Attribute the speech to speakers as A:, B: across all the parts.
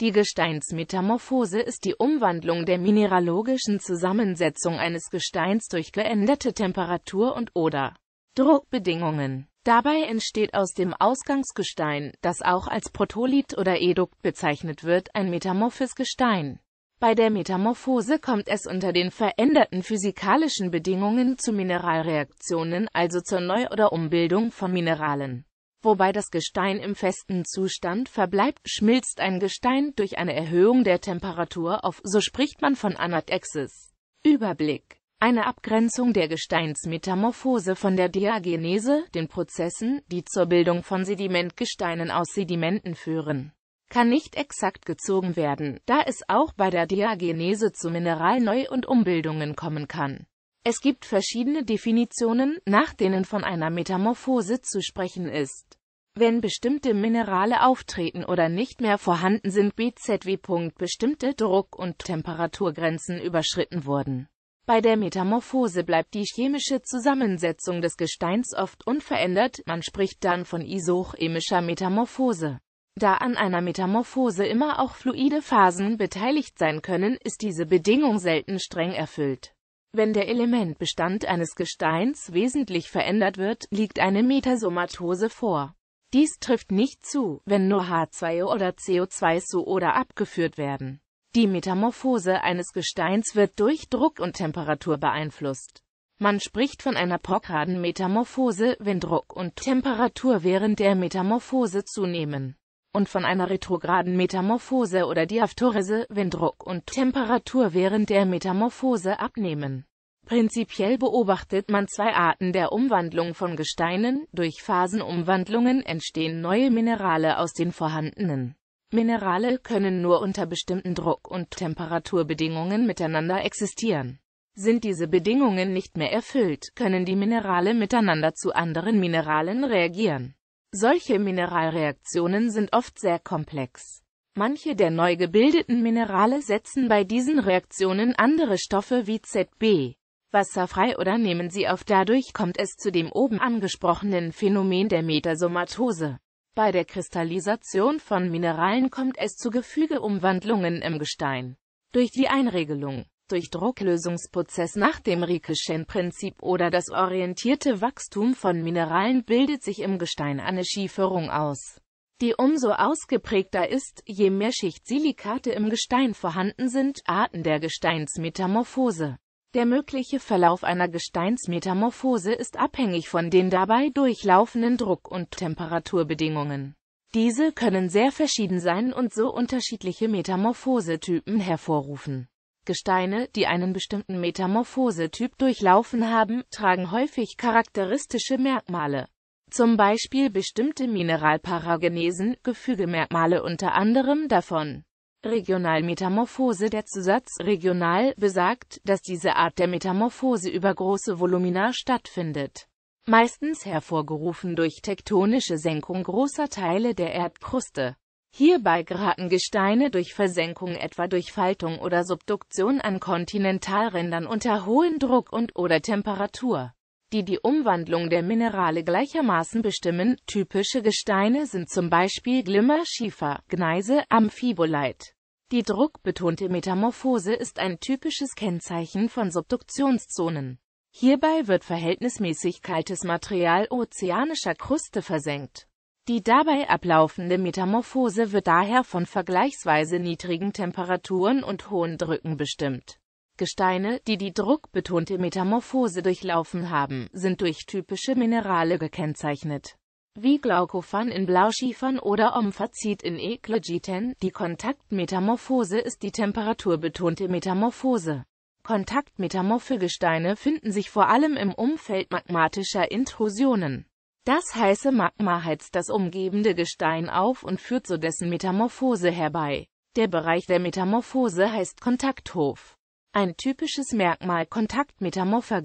A: Die Gesteinsmetamorphose ist die Umwandlung der mineralogischen Zusammensetzung eines Gesteins durch geänderte Temperatur und oder Druckbedingungen. Dabei entsteht aus dem Ausgangsgestein, das auch als Protolith oder Edukt bezeichnet wird, ein metamorphes Gestein. Bei der Metamorphose kommt es unter den veränderten physikalischen Bedingungen zu Mineralreaktionen, also zur Neu- oder Umbildung von Mineralen wobei das Gestein im festen Zustand verbleibt, schmilzt ein Gestein durch eine Erhöhung der Temperatur auf, so spricht man von Anatexis. Überblick eine Abgrenzung der Gesteinsmetamorphose von der Diagenese, den Prozessen, die zur Bildung von Sedimentgesteinen aus Sedimenten führen, kann nicht exakt gezogen werden, da es auch bei der Diagenese zu Mineralneu- und Umbildungen kommen kann. Es gibt verschiedene Definitionen, nach denen von einer Metamorphose zu sprechen ist. Wenn bestimmte Minerale auftreten oder nicht mehr vorhanden sind BZW. Bestimmte Druck- und Temperaturgrenzen überschritten wurden. Bei der Metamorphose bleibt die chemische Zusammensetzung des Gesteins oft unverändert, man spricht dann von isochemischer Metamorphose. Da an einer Metamorphose immer auch fluide Phasen beteiligt sein können, ist diese Bedingung selten streng erfüllt. Wenn der Elementbestand eines Gesteins wesentlich verändert wird, liegt eine Metasomatose vor. Dies trifft nicht zu, wenn nur H2O oder CO2 zu oder abgeführt werden. Die Metamorphose eines Gesteins wird durch Druck und Temperatur beeinflusst. Man spricht von einer pockharden wenn Druck und Temperatur während der Metamorphose zunehmen und von einer retrograden Metamorphose oder Diaphtorese, wenn Druck und Temperatur während der Metamorphose abnehmen. Prinzipiell beobachtet man zwei Arten der Umwandlung von Gesteinen. Durch Phasenumwandlungen entstehen neue Minerale aus den vorhandenen. Minerale können nur unter bestimmten Druck- und Temperaturbedingungen miteinander existieren. Sind diese Bedingungen nicht mehr erfüllt, können die Minerale miteinander zu anderen Mineralen reagieren. Solche Mineralreaktionen sind oft sehr komplex. Manche der neu gebildeten Minerale setzen bei diesen Reaktionen andere Stoffe wie ZB, Wasser frei oder nehmen sie auf. Dadurch kommt es zu dem oben angesprochenen Phänomen der Metasomatose. Bei der Kristallisation von Mineralen kommt es zu Gefügeumwandlungen im Gestein. Durch die Einregelung durch Drucklösungsprozess nach dem Rickenschen-Prinzip oder das orientierte Wachstum von Mineralen bildet sich im Gestein eine Schieferung aus, die umso ausgeprägter ist, je mehr Schichtsilikate im Gestein vorhanden sind, Arten der Gesteinsmetamorphose. Der mögliche Verlauf einer Gesteinsmetamorphose ist abhängig von den dabei durchlaufenden Druck- und Temperaturbedingungen. Diese können sehr verschieden sein und so unterschiedliche Metamorphosetypen hervorrufen. Gesteine, die einen bestimmten Metamorphosetyp durchlaufen haben, tragen häufig charakteristische Merkmale. Zum Beispiel bestimmte Mineralparagenesen, Gefügemerkmale unter anderem davon. Regionalmetamorphose Der Zusatz regional besagt, dass diese Art der Metamorphose über große Volumina stattfindet. Meistens hervorgerufen durch tektonische Senkung großer Teile der Erdkruste Hierbei geraten Gesteine durch Versenkung etwa durch Faltung oder Subduktion an Kontinentalrändern unter hohem Druck und oder Temperatur, die die Umwandlung der Minerale gleichermaßen bestimmen. Typische Gesteine sind zum Beispiel Glimmer, Schiefer, Gneise, Amphibolite. Die druckbetonte Metamorphose ist ein typisches Kennzeichen von Subduktionszonen. Hierbei wird verhältnismäßig kaltes Material ozeanischer Kruste versenkt. Die dabei ablaufende Metamorphose wird daher von vergleichsweise niedrigen Temperaturen und hohen Drücken bestimmt. Gesteine, die die druckbetonte Metamorphose durchlaufen haben, sind durch typische Minerale gekennzeichnet. Wie Glaukophan in Blauschiefern oder Omphazit in Eclogiten, die Kontaktmetamorphose ist die temperaturbetonte Metamorphose. Kontaktmetamorphe Gesteine finden sich vor allem im Umfeld magmatischer Intrusionen. Das heiße Magma heizt das umgebende Gestein auf und führt so dessen Metamorphose herbei. Der Bereich der Metamorphose heißt Kontakthof. Ein typisches Merkmal kontaktmetamorpher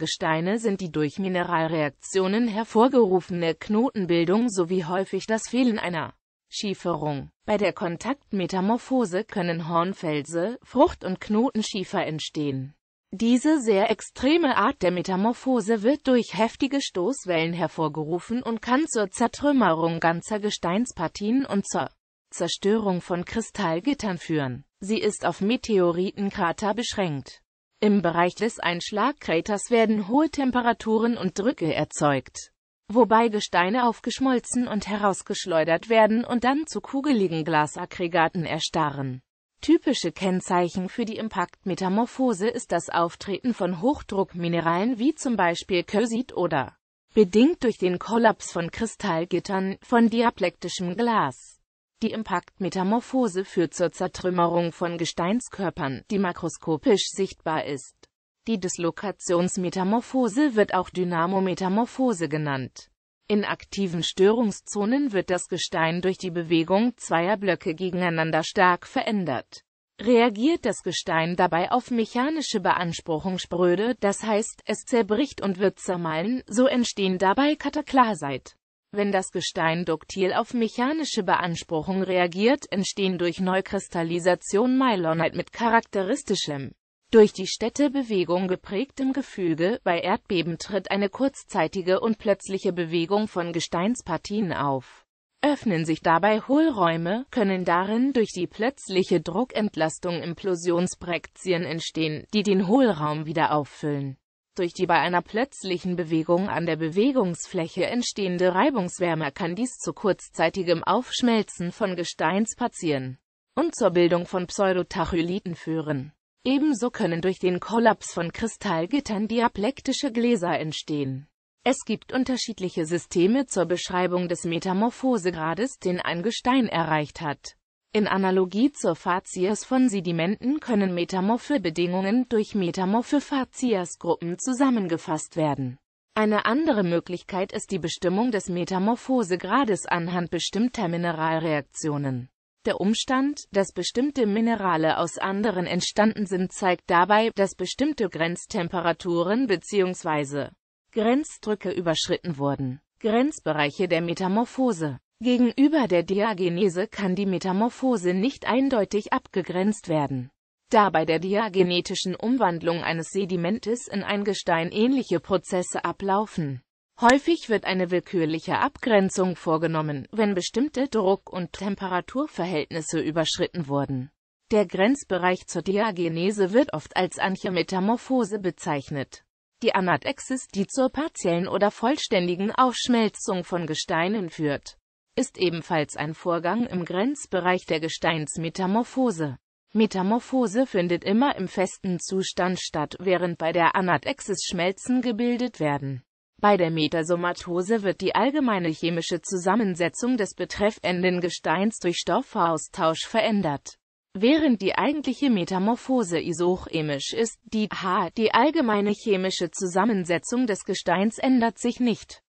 A: sind die durch Mineralreaktionen hervorgerufene Knotenbildung sowie häufig das Fehlen einer Schieferung. Bei der Kontaktmetamorphose können Hornfelse, Frucht- und Knotenschiefer entstehen. Diese sehr extreme Art der Metamorphose wird durch heftige Stoßwellen hervorgerufen und kann zur Zertrümmerung ganzer Gesteinspartien und zur Zerstörung von Kristallgittern führen. Sie ist auf Meteoritenkrater beschränkt. Im Bereich des Einschlagkraters werden hohe Temperaturen und Drücke erzeugt, wobei Gesteine aufgeschmolzen und herausgeschleudert werden und dann zu kugeligen Glasaggregaten erstarren. Typische Kennzeichen für die Impaktmetamorphose ist das Auftreten von Hochdruckmineralen wie zum Beispiel Kösit oder, bedingt durch den Kollaps von Kristallgittern, von diaplektischem Glas. Die Impaktmetamorphose führt zur Zertrümmerung von Gesteinskörpern, die makroskopisch sichtbar ist. Die Dislokationsmetamorphose wird auch Dynamometamorphose genannt. In aktiven Störungszonen wird das Gestein durch die Bewegung zweier Blöcke gegeneinander stark verändert. Reagiert das Gestein dabei auf mechanische Beanspruchung spröde, das heißt, es zerbricht und wird zermalen, so entstehen dabei Kataklaseit. Wenn das Gestein duktil auf mechanische Beanspruchung reagiert, entstehen durch Neukristallisation Mylonite mit charakteristischem durch die Städtebewegung geprägt im Gefüge, bei Erdbeben tritt eine kurzzeitige und plötzliche Bewegung von Gesteinspartien auf. Öffnen sich dabei Hohlräume, können darin durch die plötzliche Druckentlastung Implosionsbrektien entstehen, die den Hohlraum wieder auffüllen. Durch die bei einer plötzlichen Bewegung an der Bewegungsfläche entstehende Reibungswärme kann dies zu kurzzeitigem Aufschmelzen von Gesteins passieren und zur Bildung von Pseudotacholiten führen Ebenso können durch den Kollaps von Kristallgittern diaplektische Gläser entstehen. Es gibt unterschiedliche Systeme zur Beschreibung des Metamorphosegrades, den ein Gestein erreicht hat. In Analogie zur Fazies von Sedimenten können metamorphe Bedingungen durch metamorphe Faziesgruppen zusammengefasst werden. Eine andere Möglichkeit ist die Bestimmung des Metamorphosegrades anhand bestimmter Mineralreaktionen. Der Umstand, dass bestimmte Minerale aus anderen entstanden sind, zeigt dabei, dass bestimmte Grenztemperaturen bzw. Grenzdrücke überschritten wurden. Grenzbereiche der Metamorphose Gegenüber der Diagenese kann die Metamorphose nicht eindeutig abgegrenzt werden. Da bei der diagenetischen Umwandlung eines Sedimentes in ein Gestein ähnliche Prozesse ablaufen, Häufig wird eine willkürliche Abgrenzung vorgenommen, wenn bestimmte Druck- und Temperaturverhältnisse überschritten wurden. Der Grenzbereich zur Diagenese wird oft als Anchemetamorphose bezeichnet. Die Anatexis, die zur partiellen oder vollständigen Aufschmelzung von Gesteinen führt, ist ebenfalls ein Vorgang im Grenzbereich der Gesteinsmetamorphose. Metamorphose findet immer im festen Zustand statt, während bei der Anatexis Schmelzen gebildet werden. Bei der Metasomatose wird die allgemeine chemische Zusammensetzung des betreffenden Gesteins durch Stoffaustausch verändert. Während die eigentliche Metamorphose isochemisch ist, die H, die allgemeine chemische Zusammensetzung des Gesteins ändert sich nicht.